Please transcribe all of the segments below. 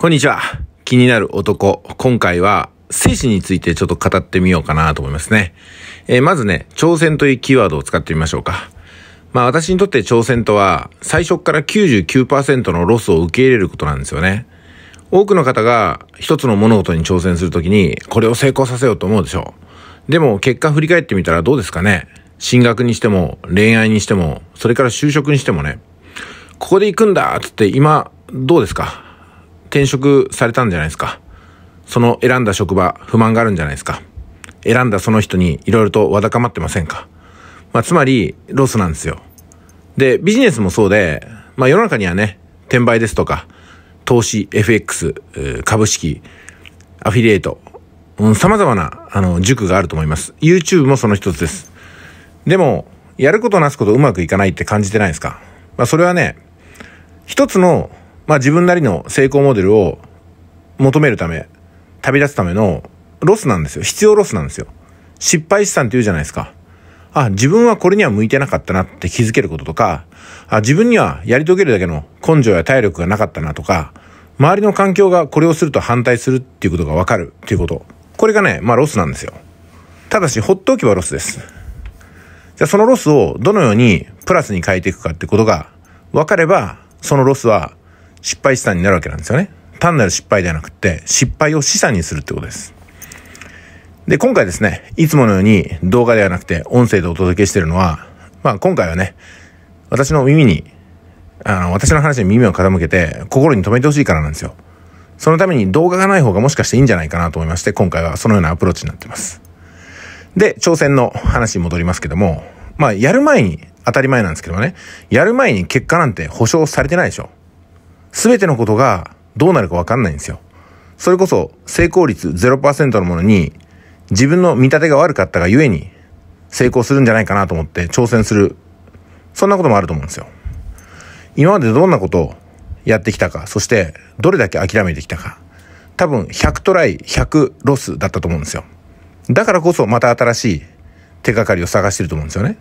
こんにちは。気になる男。今回は、精子についてちょっと語ってみようかなと思いますね。えー、まずね、挑戦というキーワードを使ってみましょうか。まあ私にとって挑戦とは、最初から99%のロスを受け入れることなんですよね。多くの方が一つの物事に挑戦するときに、これを成功させようと思うでしょう。でも結果振り返ってみたらどうですかね。進学にしても、恋愛にしても、それから就職にしてもね。ここで行くんだつって今、どうですか転職されたんじゃないですか。その選んだ職場、不満があるんじゃないですか。選んだその人にいろいろとわだかまってませんか。まあ、つまり、ロスなんですよ。で、ビジネスもそうで、まあ、世の中にはね、転売ですとか、投資、FX、株式、アフィリエイト、うん、様々な、あの、塾があると思います。YouTube もその一つです。でも、やることなすことうまくいかないって感じてないですかまあ、それはね、一つのまあ自分なりの成功モデルを求めるため、旅立つためのロスなんですよ。必要ロスなんですよ。失敗資産って言うじゃないですか。あ、自分はこれには向いてなかったなって気づけることとか、あ、自分にはやり遂げるだけの根性や体力がなかったなとか、周りの環境がこれをすると反対するっていうことがわかるっていうこと。これがね、まあロスなんですよ。ただし、ほっておけばロスです。じゃそのロスをどのようにプラスに変えていくかってことが分かれば、そのロスは失敗資産になるわけなんですよね。単なる失敗ではなくて、失敗を資産にするってことです。で、今回ですね、いつものように動画ではなくて音声でお届けしてるのは、まあ今回はね、私の耳に、あの、私の話に耳を傾けて、心に留めてほしいからなんですよ。そのために動画がない方がもしかしていいんじゃないかなと思いまして、今回はそのようなアプローチになってます。で、挑戦の話に戻りますけども、まあ、やる前に、当たり前なんですけどもね、やる前に結果なんて保証されてないでしょ。全てのことがどうなるかわかんないんですよ。それこそ成功率0%のものに自分の見立てが悪かったがゆえに成功するんじゃないかなと思って挑戦する。そんなこともあると思うんですよ。今までどんなことをやってきたか、そしてどれだけ諦めてきたか。多分100トライ100ロスだったと思うんですよ。だからこそまた新しい手がかりを探してると思うんですよね。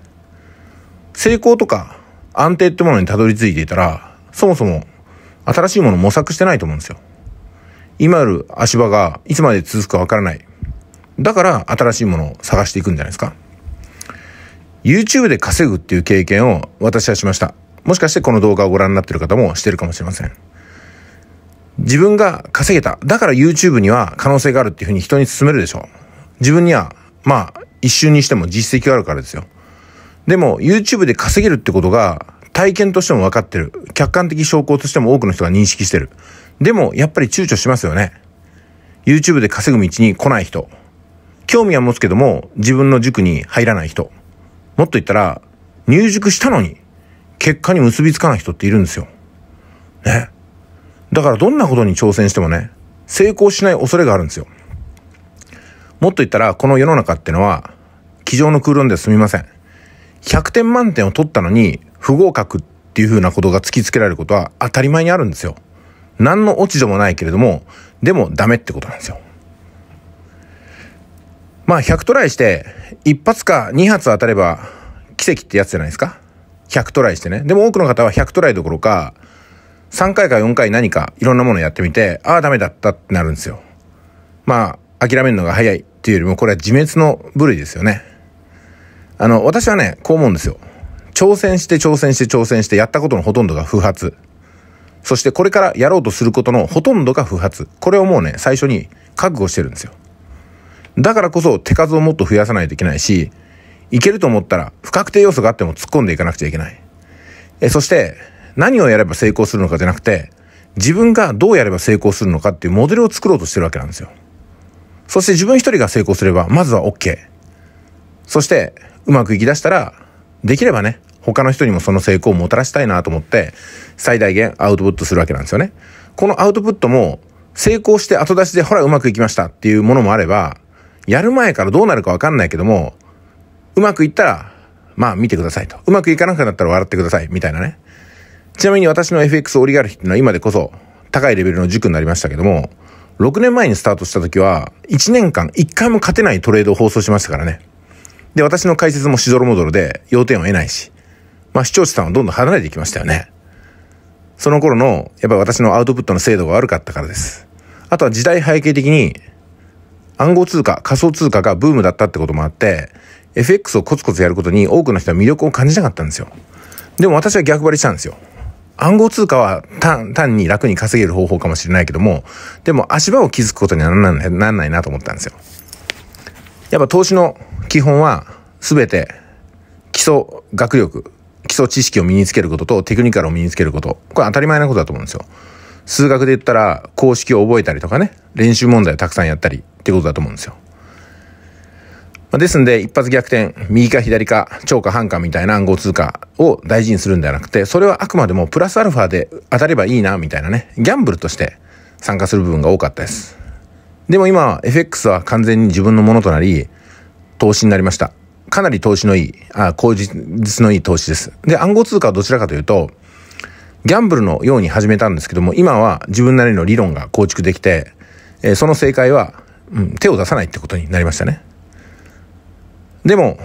成功とか安定ってものにたどり着いていたら、そもそも新しいものを模索してないと思うんですよ。今ある足場がいつまで続くかわからない。だから新しいものを探していくんじゃないですか。YouTube で稼ぐっていう経験を私はしました。もしかしてこの動画をご覧になってる方もしてるかもしれません。自分が稼げた。だから YouTube には可能性があるっていうふうに人に勧めるでしょう。自分には、まあ、一瞬にしても実績があるからですよ。でも YouTube で稼げるってことが体験としても分かってる。客観的証拠としても多くの人が認識してる。でも、やっぱり躊躇しますよね。YouTube で稼ぐ道に来ない人。興味は持つけども、自分の塾に入らない人。もっと言ったら、入塾したのに、結果に結びつかない人っているんですよ。ね。だからどんなことに挑戦してもね、成功しない恐れがあるんですよ。もっと言ったら、この世の中ってのは、机上の空論では済みません。100点満点を取ったのに不合格っていう風なことが突きつけられることは当たり前にあるんですよ。何の落ち度もないけれども、でもダメってことなんですよ。まあ100トライして、1発か2発当たれば奇跡ってやつじゃないですか。100トライしてね。でも多くの方は100トライどころか、3回か4回何かいろんなものやってみて、ああダメだったってなるんですよ。まあ諦めるのが早いっていうよりもこれは自滅の部類ですよね。あの、私はね、こう思うんですよ。挑戦して挑戦して挑戦してやったことのほとんどが不発。そしてこれからやろうとすることのほとんどが不発。これをもうね、最初に覚悟してるんですよ。だからこそ手数をもっと増やさないといけないし、いけると思ったら不確定要素があっても突っ込んでいかなくちゃいけない。えそして、何をやれば成功するのかじゃなくて、自分がどうやれば成功するのかっていうモデルを作ろうとしてるわけなんですよ。そして自分一人が成功すれば、まずは OK。そして、うまくいきだしたら、できればね、他の人にもその成功をもたらしたいなと思って、最大限アウトプットするわけなんですよね。このアウトプットも、成功して後出しでほらうまくいきましたっていうものもあれば、やる前からどうなるかわかんないけども、うまくいったら、まあ見てくださいと。うまくいかなくなったら笑ってください、みたいなね。ちなみに私の FX オリガルヒっていうのは今でこそ高いレベルの塾になりましたけども、6年前にスタートした時は、1年間1回も勝てないトレードを放送しましたからね。で、私の解説もしどろもどろで要点を得ないし、まあ視聴者さんはどんどん離れていきましたよね。その頃の、やっぱり私のアウトプットの精度が悪かったからです。あとは時代背景的に、暗号通貨、仮想通貨がブームだったってこともあって、FX をコツコツやることに多くの人は魅力を感じなかったんですよ。でも私は逆張りしたんですよ。暗号通貨は単単に楽に稼げる方法かもしれないけども、でも足場を築くことにはなんないなと思ったんですよ。やっぱ投資の基本は全て基礎学力、基礎知識を身につけることとテクニカルを身につけること。これ当たり前なことだと思うんですよ。数学で言ったら公式を覚えたりとかね、練習問題をたくさんやったりってことだと思うんですよ。まですんで、一発逆転、右か左か、超か半かみたいな暗号通貨を大事にするんではなくて、それはあくまでもプラスアルファで当たればいいな、みたいなね、ギャンブルとして参加する部分が多かったです。でも今、FX は完全に自分のものとなり、投資になりました。かなり投資のいい、あ、口実のいい投資です。で、暗号通貨はどちらかというと、ギャンブルのように始めたんですけども、今は自分なりの理論が構築できて、えー、その正解は、うん、手を出さないってことになりましたね。でも、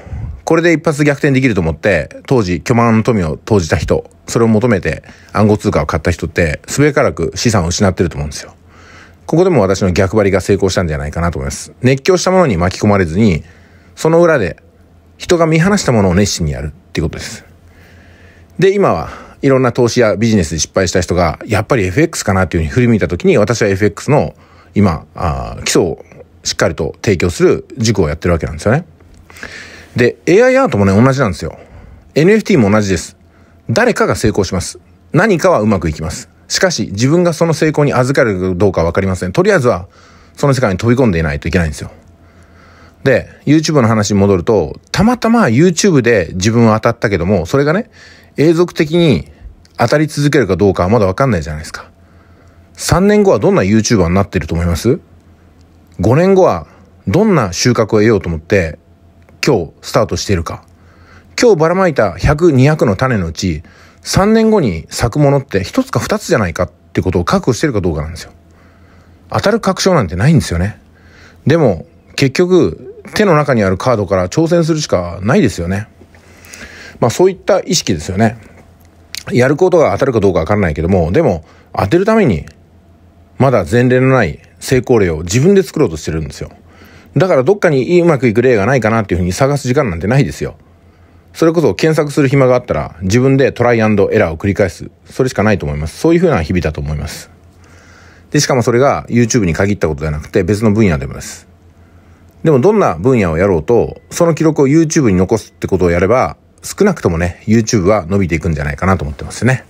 これで一発逆転できると思って、当時巨万の富を投じた人、それを求めて暗号通貨を買った人って、すべからく資産を失ってると思うんですよ。ここでも私の逆張りが成功したんじゃないかなと思います。熱狂したものに巻き込まれずに、その裏で人が見放したものを熱心にやるっていうことです。で、今はいろんな投資やビジネスで失敗した人が、やっぱり FX かなっていうふうに振り向いたときに、私は FX の今、あ基礎をしっかりと提供する塾をやってるわけなんですよね。で、AI アートもね、同じなんですよ。NFT も同じです。誰かが成功します。何かはうまくいきます。しかし、自分がその成功に預かるかどうかわかりません。とりあえずは、その世界に飛び込んでいないといけないんですよ。で、YouTube の話に戻ると、たまたま YouTube で自分は当たったけども、それがね、永続的に当たり続けるかどうかはまだわかんないじゃないですか。3年後はどんな YouTuber になってると思います ?5 年後はどんな収穫を得ようと思って今日スタートしているか。今日ばらまいた100、200の種のうち3年後に咲くものって1つか2つじゃないかってことを確保してるかどうかなんですよ。当たる確証なんてないんですよね。でも、結局、手の中にあるカードから挑戦するしかないですよね。まあそういった意識ですよね。やることが当たるかどうかわからないけども、でも、当てるために、まだ前例のない成功例を自分で作ろうとしてるんですよ。だからどっかにうまくいく例がないかなっていうふうに探す時間なんてないですよ。それこそ検索する暇があったら自分でトライエラーを繰り返す。それしかないと思います。そういうふうな日々だと思います。で、しかもそれが YouTube に限ったことではなくて別の分野でもです。でもどんな分野をやろうと、その記録を YouTube に残すってことをやれば、少なくともね、YouTube は伸びていくんじゃないかなと思ってますね。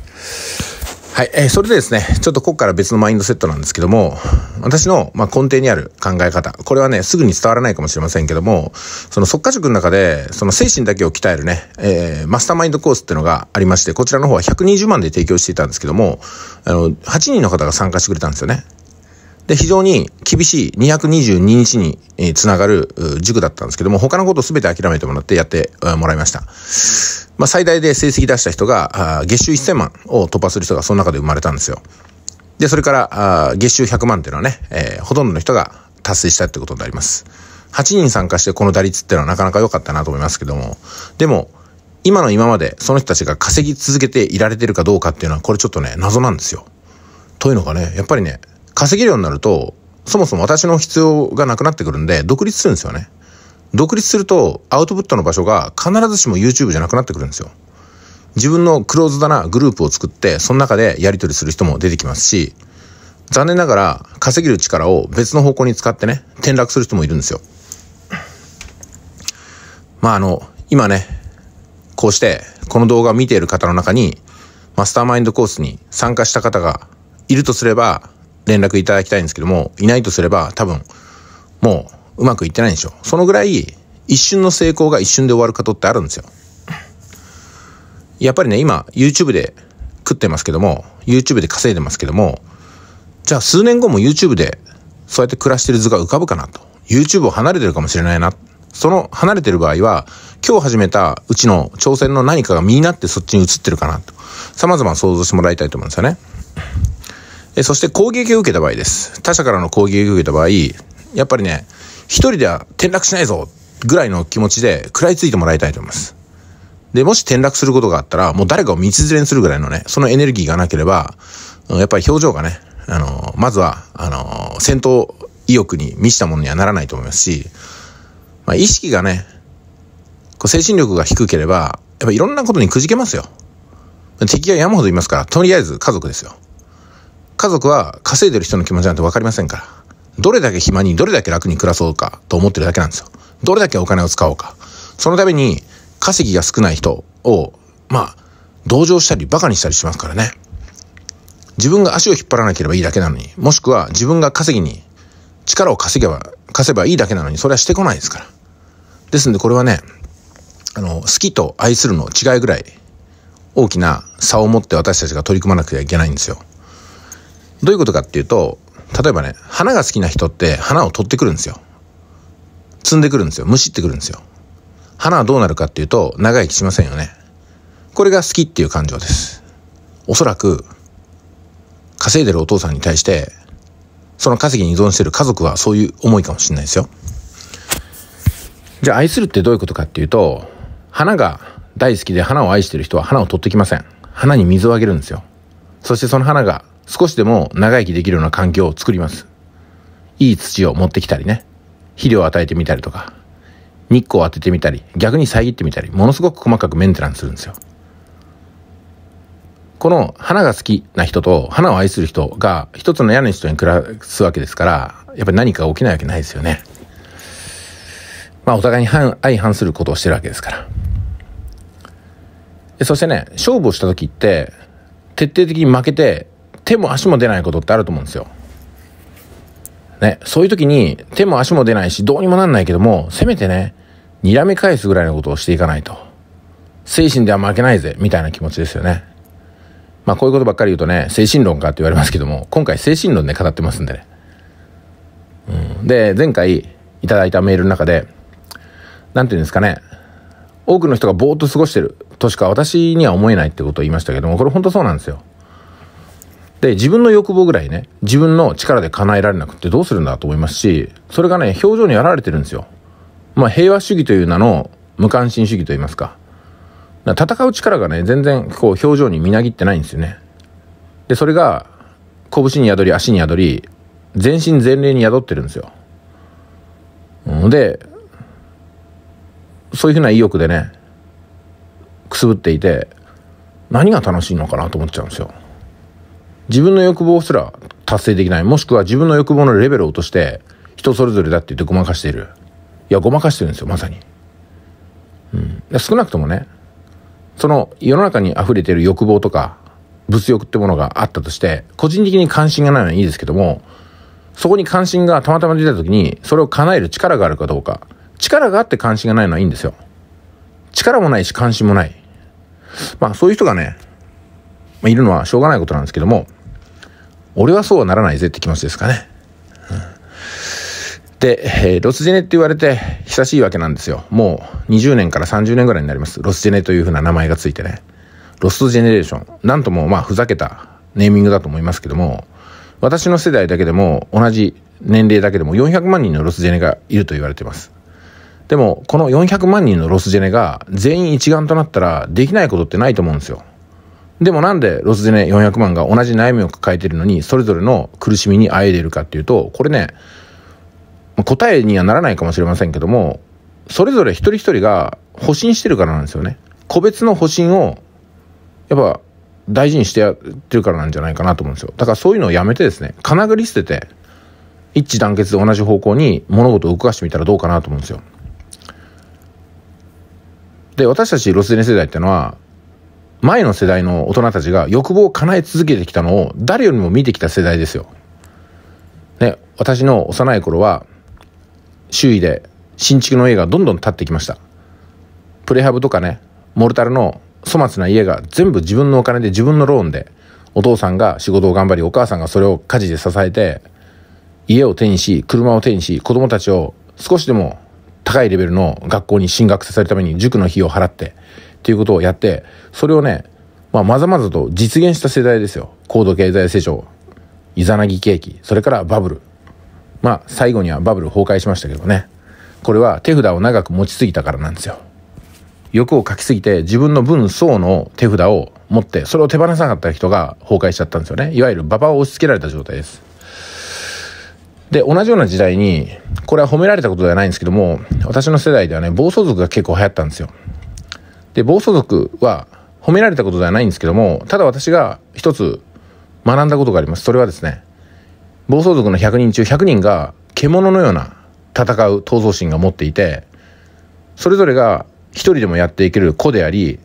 はい、えー、それでですね、ちょっとここから別のマインドセットなんですけども、私の、まあ、根底にある考え方、これはね、すぐに伝わらないかもしれませんけども、その即価塾の中で、その精神だけを鍛えるね、えー、マスターマインドコースっていうのがありまして、こちらの方は120万で提供していたんですけども、あの、8人の方が参加してくれたんですよね。で、非常に厳しい222日につながる塾だったんですけども、他のことす全て諦めてもらってやってもらいました。まあ、最大で成績出した人が、月収1000万を突破する人がその中で生まれたんですよ。で、それから、月収100万っていうのはね、えー、ほとんどの人が達成したってことになります。8人参加してこの打率っていうのはなかなか良かったなと思いますけども、でも、今の今までその人たちが稼ぎ続けていられてるかどうかっていうのは、これちょっとね、謎なんですよ。というのがね、やっぱりね、稼げるようになると、そもそも私の必要がなくなってくるんで、独立するんですよね。独立すると、アウトプットの場所が必ずしも YouTube じゃなくなってくるんですよ。自分のクローズだなグループを作って、その中でやり取りする人も出てきますし、残念ながら稼げる力を別の方向に使ってね、転落する人もいるんですよ。まああの、今ね、こうして、この動画を見ている方の中に、マスターマインドコースに参加した方がいるとすれば、連絡いただきたいんですけども、いないとすれば多分、もううまくいってないんでしょう。そのぐらい、一瞬の成功が一瞬で終わることってあるんですよ。やっぱりね、今、YouTube で食ってますけども、YouTube で稼いでますけども、じゃあ数年後も YouTube でそうやって暮らしてる図が浮かぶかなと。YouTube を離れてるかもしれないな。その離れてる場合は、今日始めたうちの挑戦の何かが身になってそっちに移ってるかなと。様々想像してもらいたいと思うんですよね。えそして攻撃を受けた場合です。他者からの攻撃を受けた場合、やっぱりね、一人では転落しないぞぐらいの気持ちで食らいついてもらいたいと思います。で、もし転落することがあったら、もう誰かを道連れにするぐらいのね、そのエネルギーがなければ、やっぱり表情がね、あの、まずは、あの、戦闘意欲に満ちたものにはならないと思いますし、まあ、意識がね、こう精神力が低ければ、やっぱいろんなことにくじけますよ。敵が山ほどいますから、とりあえず家族ですよ。家族は稼いでる人の気持ちなんて分かりませんから。どれだけ暇にどれだけ楽に暮らそうかと思ってるだけなんですよ。どれだけお金を使おうか。そのために稼ぎが少ない人を、まあ、同情したり馬鹿にしたりしますからね。自分が足を引っ張らなければいいだけなのに、もしくは自分が稼ぎに力を稼げば、貸せばいいだけなのに、それはしてこないですから。ですんでこれはね、あの、好きと愛するの違いぐらい大きな差を持って私たちが取り組まなくてはいけないんですよ。どういうことかっていうと、例えばね、花が好きな人って花を取ってくるんですよ。摘んでくるんですよ。蒸しってくるんですよ。花はどうなるかっていうと、長生きしませんよね。これが好きっていう感情です。おそらく、稼いでるお父さんに対して、その稼ぎに依存してる家族はそういう思いかもしれないですよ。じゃあ愛するってどういうことかっていうと、花が大好きで花を愛してる人は花を取ってきません。花に水をあげるんですよ。そしてその花が少しでも長生きできるような環境を作ります。いい土を持ってきたりね、肥料を与えてみたりとか、日光を当ててみたり、逆に遮ってみたり、ものすごく細かくメンテナンスするんですよ。この花が好きな人と花を愛する人が一つの屋根の人に暮らすわけですから、やっぱり何か起きないわけないですよね。まあお互いに相反することをしてるわけですから。でそしてね、勝負をした時って、徹底的に負けて手も足も出ないことってあると思うんですよ。ね、そういう時に手も足も出ないしどうにもなんないけども、せめてね、睨み返すぐらいのことをしていかないと。精神では負けないぜ、みたいな気持ちですよね。まあこういうことばっかり言うとね、精神論かって言われますけども、今回精神論で語ってますんでね。うん、で、前回いただいたメールの中で、なんていうんですかね、多くの人がぼーっと過ごしてるとしか私には思えないってことを言いましたけども、これ本当そうなんですよ。で、自分の欲望ぐらいね、自分の力で叶えられなくってどうするんだと思いますし、それがね、表情に表れてるんですよ。まあ、平和主義という名の無関心主義といいますか。か戦う力がね、全然こう表情にみなぎってないんですよね。で、それが、拳に宿り、足に宿り、全身全霊に宿ってるんですよ。で、そういうふうな意欲でね、くすぶっていて、何が楽しいのかなと思っちゃうんですよ。自分の欲望すら達成できない。もしくは自分の欲望のレベルを落として、人それぞれだって言ってごまかしている。いや、ごまかしてるんですよ、まさに。うん。少なくともね、その世の中に溢れている欲望とか、物欲ってものがあったとして、個人的に関心がないのはいいですけども、そこに関心がたまたま出た時に、それを叶える力があるかどうか。力があって関心がないのはいいんですよ。力もないし関心もない。まあそういう人がね、まあ、いるのはしょうがないことなんですけども、俺はそうはならないぜって気持ちですかね。で、えー、ロスジェネって言われて久しいわけなんですよ。もう20年から30年ぐらいになります。ロスジェネというふうな名前がついてね。ロスジェネレーション。なんともまあふざけたネーミングだと思いますけども、私の世代だけでも同じ年齢だけでも400万人のロスジェネがいると言われています。でも、この400万人のロスジェネが全員一丸となったらできないことってないと思うんですよ。でもなんでロスゼネ400万が同じ悩みを抱えてるのに、それぞれの苦しみにあえいでいるかっていうと、これね、答えにはならないかもしれませんけども、それぞれ一人一人が保身してるからなんですよね。個別の保身を、やっぱ大事にしてやってるからなんじゃないかなと思うんですよ。だからそういうのをやめてですね、かなぐり捨てて、一致団結で同じ方向に物事を動かしてみたらどうかなと思うんですよ。で、私たちロスデネ世代ってのは、前の世代の大人たちが欲望を叶え続けてきたのを誰よりも見てきた世代ですよ。ね、私の幼い頃は周囲で新築の家がどんどん建ってきました。プレハブとかね、モルタルの粗末な家が全部自分のお金で自分のローンで、お父さんが仕事を頑張り、お母さんがそれを家事で支えて、家を手にし、車を手にし、子供たちを少しでも高いレベルの学校に進学させるために塾の費用を払って、っていうことをやって、それをね、まあ、まざまざと実現した世代ですよ。高度経済成長、イザナギ景気、それからバブル。まあ、最後にはバブル崩壊しましたけどね。これは手札を長く持ちすぎたからなんですよ。欲を書きすぎて自分の分層の手札を持って、それを手放さなかった人が崩壊しちゃったんですよね。いわゆる馬場を押し付けられた状態です。で、同じような時代に、これは褒められたことではないんですけども、私の世代ではね、暴走族が結構流行ったんですよ。で、暴走族は褒められたことではないんですけども、ただ私が一つ学んだことがあります。それはですね、暴走族の100人中100人が獣のような戦う闘争心が持っていて、それぞれが一人でもやっていける子であり、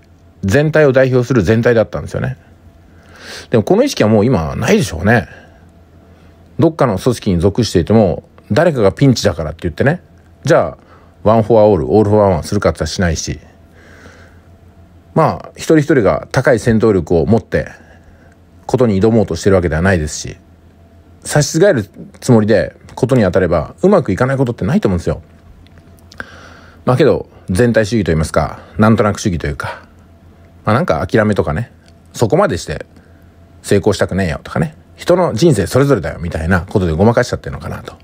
全体を代表する全体だったんですよね。でもこの意識はもう今ないでしょうね。どっかの組織に属していても、誰かがピンチだからって言ってね、じゃあ、ワンフォアオール、オールフォアワンするかってしないし、まあ、一人一人が高い戦闘力を持って、ことに挑もうとしてるわけではないですし、差し支えるつもりで、ことに当たれば、うまくいかないことってないと思うんですよ。まあけど、全体主義と言いますか、なんとなく主義というか、まあなんか諦めとかね、そこまでして成功したくねえよとかね、人の人生それぞれだよみたいなことでごまかしちゃってるのかなと。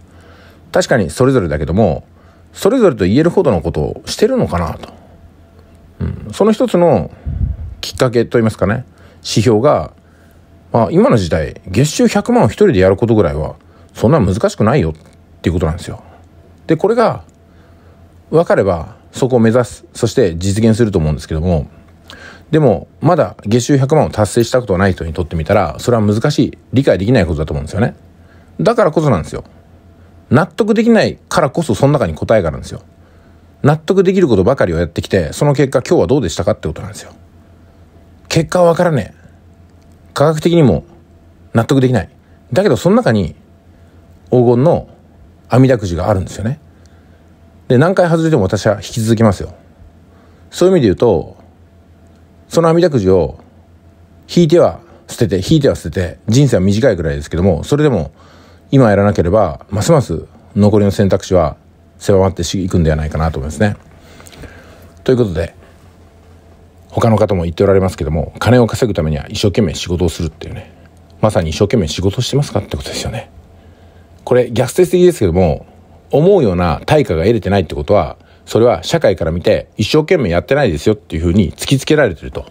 確かにそれぞれだけども、それぞれと言えるほどのことをしてるのかなと。うん、その一つのきっかけといいますかね指標が、まあ、今の時代月収100万を1人でやることぐらいはそんな難しくないよっていうことなんですよ。でこれが分かればそこを目指すそして実現すると思うんですけどもでもまだ月収100万を達成したことはない人にとってみたらそれは難しい理解できないことだと思うんですよねだからこそなんですよ納得できないからこそその中に答えがあるんですよ納得できることばかりをやってきて、その結果今日はどうでしたかってことなんですよ。結果はわからねえ。科学的にも納得できない。だけどその中に黄金の網陀くじがあるんですよね。で、何回外れても私は引き続きますよ。そういう意味で言うと、その網陀くじを引いては捨てて、引いては捨てて、人生は短いくらいですけども、それでも今やらなければ、ますます残りの選択肢は狭まっていくんではないかなと思いますね。ということで他の方も言っておられますけども金を稼ぐためには一生懸命仕事をするっていうねまさに一生懸命仕事してますかってことですよね。これ逆説的ですけども思うような対価が得れてないってことはそれは社会から見て一生懸命やってないですよっていうふうに突きつけられてると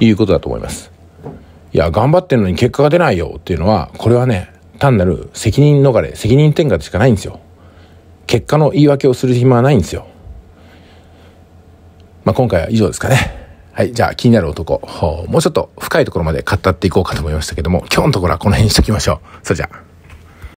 いうことだと思います。いや頑張ってるのに結果が出ないよっていうのはこれはね単なる責任逃れ責任転嫁でしかないんですよ。結果の言い訳をする暇はないんですよ。まあ、今回は以上ですかね。はい。じゃあ、気になる男、もうちょっと深いところまで語っていこうかと思いましたけども、今日のところはこの辺にしときましょう。それじゃあ。